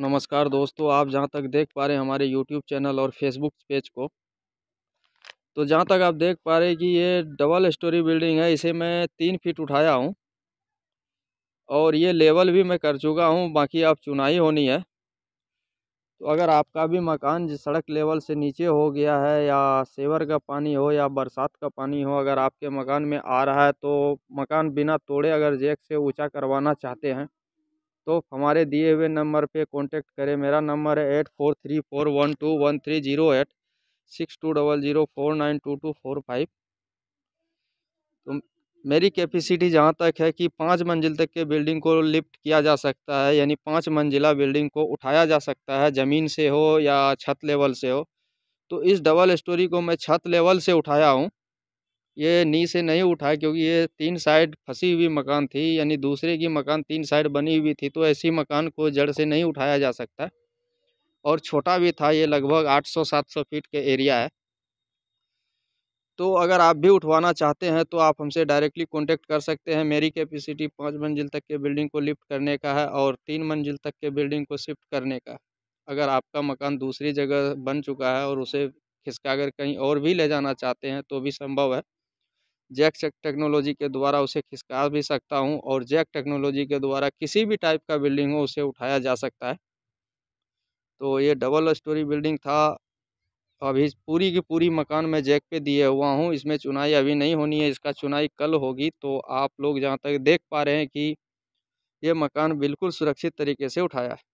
नमस्कार दोस्तों आप जहाँ तक देख पा रहे हैं हमारे यूट्यूब चैनल और फेसबुक पेज को तो जहाँ तक आप देख पा रहे हैं कि ये डबल स्टोरी बिल्डिंग है इसे मैं तीन फीट उठाया हूँ और ये लेवल भी मैं कर चुका हूँ बाकी आप चुनाई होनी है तो अगर आपका भी मकान जिस सड़क लेवल से नीचे हो गया है या सेवर का पानी हो या बरसात का पानी हो अगर आपके मकान में आ रहा है तो मकान बिना तोड़े अगर जेक से ऊंचा करवाना चाहते हैं तो हमारे दिए हुए नंबर पे कांटेक्ट करें मेरा नंबर है eight four three four one two one three zero eight six two double zero four nine two two four five तो मेरी कैपेसिटी जहाँ तक है कि पाँच मंजिल तक के बिल्डिंग को लिफ्ट किया जा सकता है यानी पाँच मंजिला बिल्डिंग को उठाया जा सकता है ज़मीन से हो या छत लेवल से हो तो इस डबल स्टोरी को मैं छत लेवल से उठाया हूँ ये नी से नहीं उठा क्योंकि ये तीन साइड फंसी हुई मकान थी यानी दूसरे की मकान तीन साइड बनी हुई थी तो ऐसी मकान को जड़ से नहीं उठाया जा सकता और छोटा भी था ये लगभग 800-700 फीट के एरिया है तो अगर आप भी उठवाना चाहते हैं तो आप हमसे डायरेक्टली कॉन्टेक्ट कर सकते हैं मेरी कैपेसिटी पाँच मंजिल तक के बिल्डिंग को लिफ्ट करने का है और तीन मंजिल तक के बिल्डिंग को शिफ्ट करने का अगर आपका मकान दूसरी जगह बन चुका है और उसे खिसका कर कहीं और भी ले जाना चाहते हैं तो भी संभव है जैक टेक्नोलॉजी के द्वारा उसे खिसका भी सकता हूँ और जैक टेक्नोलॉजी के द्वारा किसी भी टाइप का बिल्डिंग हो उसे उठाया जा सकता है तो ये डबल स्टोरी बिल्डिंग था अभी पूरी की पूरी मकान मैं जैक पे दिए हुआ हूँ इसमें चुनाई अभी नहीं होनी है इसका चुनाई कल होगी तो आप लोग जहाँ तक देख पा रहे हैं कि ये मकान बिल्कुल सुरक्षित तरीके से उठाया है